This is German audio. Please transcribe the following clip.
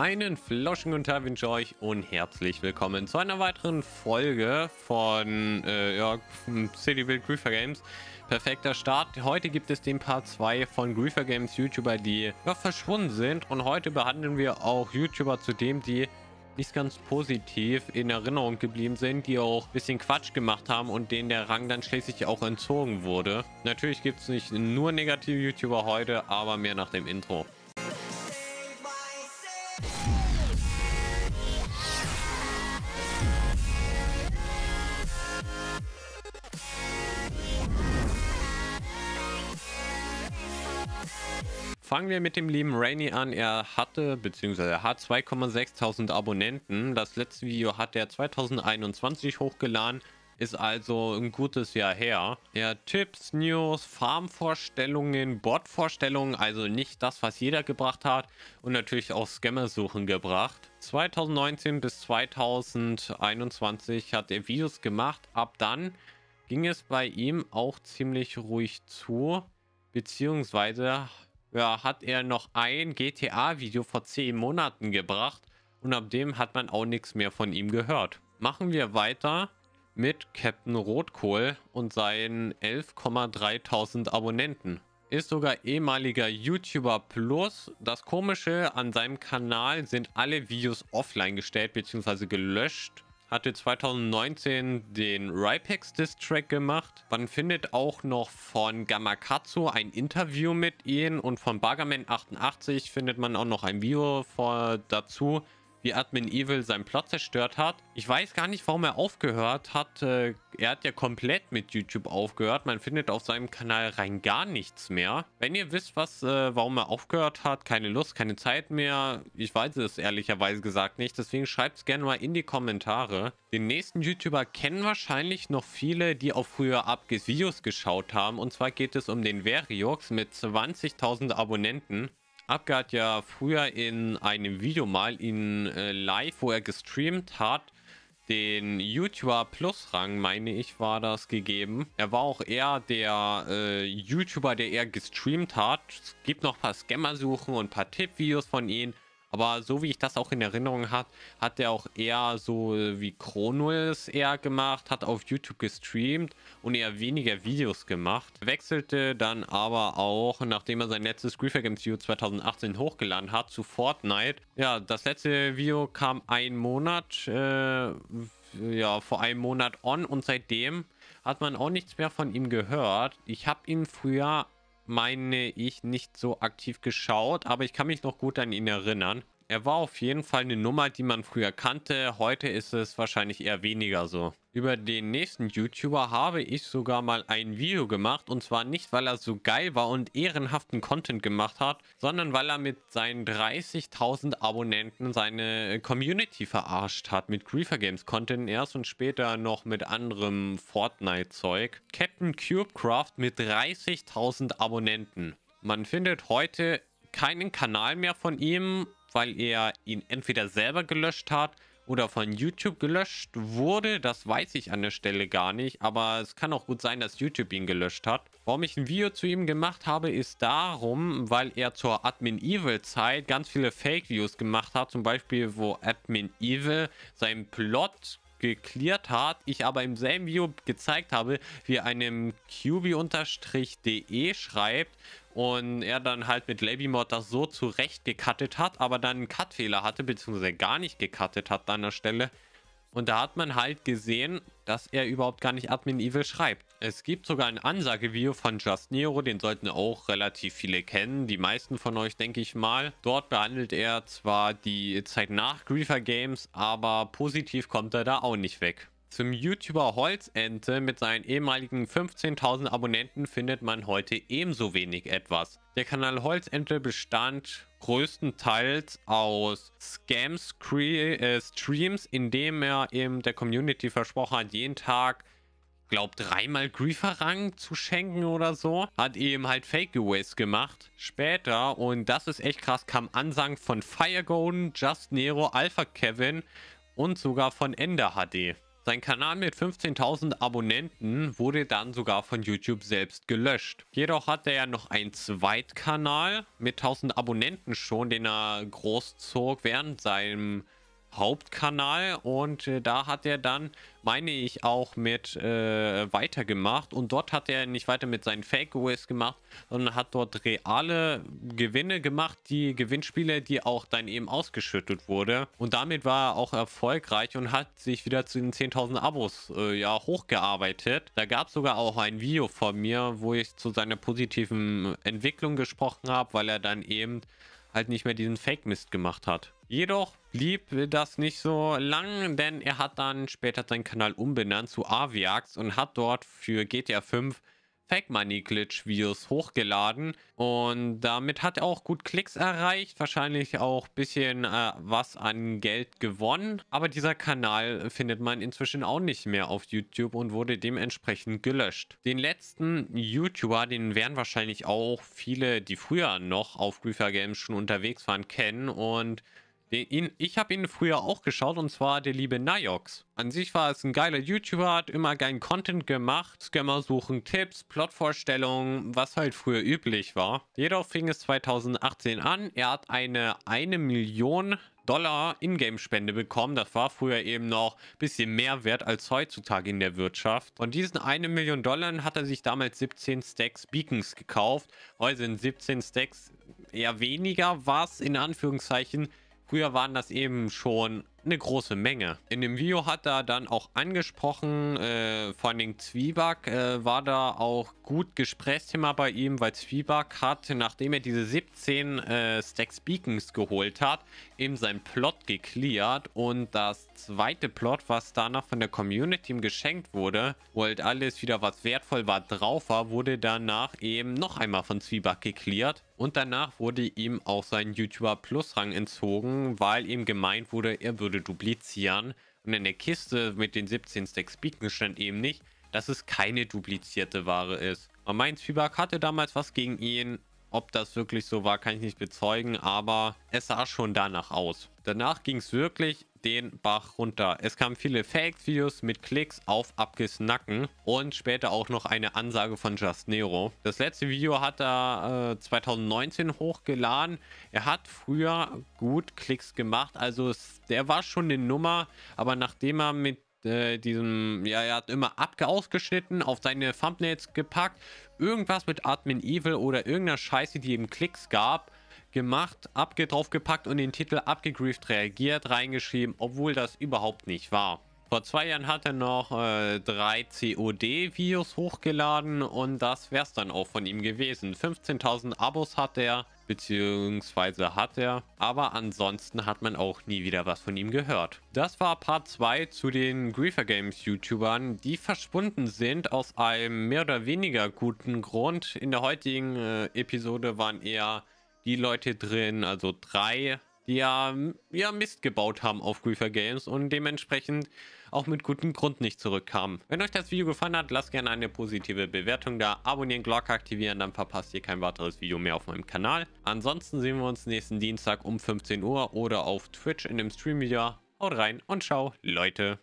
Einen floschen guten Tag wünsche euch und herzlich willkommen zu einer weiteren Folge von äh, ja, City Build Griefer Games. Perfekter Start. Heute gibt es den Part 2 von Griefer Games YouTuber, die ja, verschwunden sind. Und heute behandeln wir auch YouTuber zudem, die nicht ganz positiv in Erinnerung geblieben sind, die auch ein bisschen Quatsch gemacht haben und denen der Rang dann schließlich auch entzogen wurde. Natürlich gibt es nicht nur negative YouTuber heute, aber mehr nach dem Intro. Fangen wir mit dem lieben Rainy an. Er hatte, beziehungsweise er hat 2,6000 Abonnenten. Das letzte Video hat er 2021 hochgeladen. Ist also ein gutes Jahr her. Ja, Tipps, News, Farmvorstellungen, bot also nicht das, was jeder gebracht hat. Und natürlich auch Scammer-Suchen gebracht. 2019 bis 2021 hat er Videos gemacht. Ab dann ging es bei ihm auch ziemlich ruhig zu. Beziehungsweise ja, hat er noch ein GTA-Video vor 10 Monaten gebracht und ab dem hat man auch nichts mehr von ihm gehört. Machen wir weiter mit Captain Rotkohl und seinen 11,3000 Abonnenten. Ist sogar ehemaliger YouTuber Plus. Das Komische an seinem Kanal sind alle Videos offline gestellt bzw. gelöscht hatte 2019 den Rypex Distrack gemacht. Man findet auch noch von Gamakatsu ein Interview mit ihm und von Bargaman88 findet man auch noch ein Video vor, dazu wie Admin Evil seinen Plot zerstört hat. Ich weiß gar nicht, warum er aufgehört hat. Äh, er hat ja komplett mit YouTube aufgehört. Man findet auf seinem Kanal rein gar nichts mehr. Wenn ihr wisst, was, äh, warum er aufgehört hat, keine Lust, keine Zeit mehr, ich weiß es ehrlicherweise gesagt nicht. Deswegen schreibt es gerne mal in die Kommentare. Den nächsten YouTuber kennen wahrscheinlich noch viele, die auch früher Abges Videos geschaut haben. Und zwar geht es um den Veriox mit 20.000 Abonnenten. Abge hat ja früher in einem Video mal in äh, live, wo er gestreamt hat, den YouTuber Plus Rang, meine ich, war das gegeben. Er war auch eher der äh, YouTuber, der er gestreamt hat. Es gibt noch ein paar Scammer-Suchen und ein paar Tippvideos von ihm. Aber so wie ich das auch in Erinnerung hat, hat er auch eher so äh, wie Kronos eher gemacht, hat auf YouTube gestreamt und eher weniger Videos gemacht. Wechselte dann aber auch, nachdem er sein letztes Griefer Games Video 2018 hochgeladen hat, zu Fortnite. Ja, das letzte Video kam einen Monat, äh, ja, vor einem Monat on und seitdem hat man auch nichts mehr von ihm gehört. Ich habe ihn früher meine ich, nicht so aktiv geschaut, aber ich kann mich noch gut an ihn erinnern er war auf jeden Fall eine Nummer, die man früher kannte. Heute ist es wahrscheinlich eher weniger so. Über den nächsten YouTuber habe ich sogar mal ein Video gemacht. Und zwar nicht, weil er so geil war und ehrenhaften Content gemacht hat, sondern weil er mit seinen 30.000 Abonnenten seine äh, Community verarscht hat. Mit Griefer Games Content erst und später noch mit anderem Fortnite-Zeug. Captain Cubecraft mit 30.000 Abonnenten. Man findet heute keinen Kanal mehr von ihm weil er ihn entweder selber gelöscht hat oder von YouTube gelöscht wurde. Das weiß ich an der Stelle gar nicht, aber es kann auch gut sein, dass YouTube ihn gelöscht hat. Warum ich ein Video zu ihm gemacht habe, ist darum, weil er zur Admin Evil Zeit ganz viele Fake Views gemacht hat. Zum Beispiel, wo Admin Evil seinen Plot geklärt hat, ich aber im selben Video gezeigt habe, wie er einem QB-de schreibt, und er dann halt mit Labymod das so zurecht gecuttet hat, aber dann einen Cutfehler hatte, beziehungsweise gar nicht gecuttet hat an der Stelle. Und da hat man halt gesehen, dass er überhaupt gar nicht Admin Evil schreibt. Es gibt sogar ein Ansagevideo von Just Nero, den sollten auch relativ viele kennen, die meisten von euch denke ich mal. Dort behandelt er zwar die Zeit nach Griefer Games, aber positiv kommt er da auch nicht weg. Zum YouTuber Holzente mit seinen ehemaligen 15.000 Abonnenten findet man heute ebenso wenig etwas. Der Kanal Holzente bestand größtenteils aus Scam-Streams, äh, indem er eben der Community versprochen hat, jeden Tag glaub dreimal Grieferrang zu schenken oder so. Hat eben halt Fake-Aways gemacht. Später, und das ist echt krass, kam Ansang von Fire Golden, Just Nero, Alpha Kevin und sogar von Ender HD. Sein Kanal mit 15.000 Abonnenten wurde dann sogar von YouTube selbst gelöscht. Jedoch hatte er noch einen Zweitkanal mit 1.000 Abonnenten schon, den er großzog während seinem Hauptkanal und äh, da hat er dann, meine ich, auch mit äh, weitergemacht und dort hat er nicht weiter mit seinen fake Fakeaways gemacht, sondern hat dort reale Gewinne gemacht, die Gewinnspiele, die auch dann eben ausgeschüttet wurde und damit war er auch erfolgreich und hat sich wieder zu den 10.000 Abos äh, ja hochgearbeitet. Da gab es sogar auch ein Video von mir, wo ich zu seiner positiven Entwicklung gesprochen habe, weil er dann eben halt nicht mehr diesen Fake-Mist gemacht hat. Jedoch blieb das nicht so lang, denn er hat dann später seinen Kanal umbenannt zu Aviax und hat dort für GTA 5 Fake Money Glitch Videos hochgeladen und damit hat er auch gut Klicks erreicht, wahrscheinlich auch ein bisschen äh, was an Geld gewonnen, aber dieser Kanal findet man inzwischen auch nicht mehr auf YouTube und wurde dementsprechend gelöscht. Den letzten YouTuber, den werden wahrscheinlich auch viele, die früher noch auf Griefer Games schon unterwegs waren, kennen und den, ich habe ihn früher auch geschaut und zwar der liebe Niox. An sich war es ein geiler YouTuber, hat immer geilen Content gemacht, Scammer suchen, Tipps, Plotvorstellungen, was halt früher üblich war. Jedoch fing es 2018 an, er hat eine 1 Million Dollar Ingame-Spende bekommen. Das war früher eben noch ein bisschen mehr wert als heutzutage in der Wirtschaft. Von diesen 1 Million Dollar hat er sich damals 17 Stacks Beacons gekauft. Heute sind 17 Stacks eher weniger, was in Anführungszeichen Früher waren das eben schon eine große Menge. In dem Video hat er dann auch angesprochen, äh, von den Zwieback äh, war da auch gut Gesprächsthema bei ihm, weil Zwieback hat, nachdem er diese 17 äh, Stacks Beacons geholt hat, eben sein Plot geklärt und das zweite Plot, was danach von der Community ihm geschenkt wurde, wollte halt alles wieder was wertvoll war drauf war, wurde danach eben noch einmal von Zwieback geklärt und danach wurde ihm auch sein YouTuber Plus Rang entzogen, weil ihm gemeint wurde, er würde Module duplizieren. Und in der Kiste mit den 17 Stacks Beacon stand eben nicht, dass es keine duplizierte Ware ist. Und mein Zwieback hatte damals was gegen ihn ob das wirklich so war, kann ich nicht bezeugen, aber es sah schon danach aus. Danach ging es wirklich den Bach runter. Es kamen viele Fake-Videos mit Klicks auf Abgesnacken und später auch noch eine Ansage von Just Nero. Das letzte Video hat er äh, 2019 hochgeladen. Er hat früher gut Klicks gemacht, also es, der war schon eine Nummer, aber nachdem er mit äh, diesem, ja, er hat immer Abge ausgeschnitten, auf seine Thumbnails gepackt, irgendwas mit Admin Evil oder irgendeiner Scheiße, die ihm Klicks gab, gemacht, Abge draufgepackt und den Titel abgegrieft reagiert, reingeschrieben, obwohl das überhaupt nicht war. Vor zwei Jahren hat er noch äh, drei COD-Videos hochgeladen und das wär's dann auch von ihm gewesen. 15.000 Abos hat er, beziehungsweise hat er, aber ansonsten hat man auch nie wieder was von ihm gehört. Das war Part 2 zu den Griefer Games YouTubern, die verschwunden sind aus einem mehr oder weniger guten Grund. In der heutigen äh, Episode waren eher die Leute drin, also drei die ja, ja Mist gebaut haben auf Griefer Games und dementsprechend auch mit gutem Grund nicht zurückkamen. Wenn euch das Video gefallen hat, lasst gerne eine positive Bewertung da, abonnieren, Glocke aktivieren, dann verpasst ihr kein weiteres Video mehr auf meinem Kanal. Ansonsten sehen wir uns nächsten Dienstag um 15 Uhr oder auf Twitch in dem Stream wieder. Haut rein und ciao, Leute.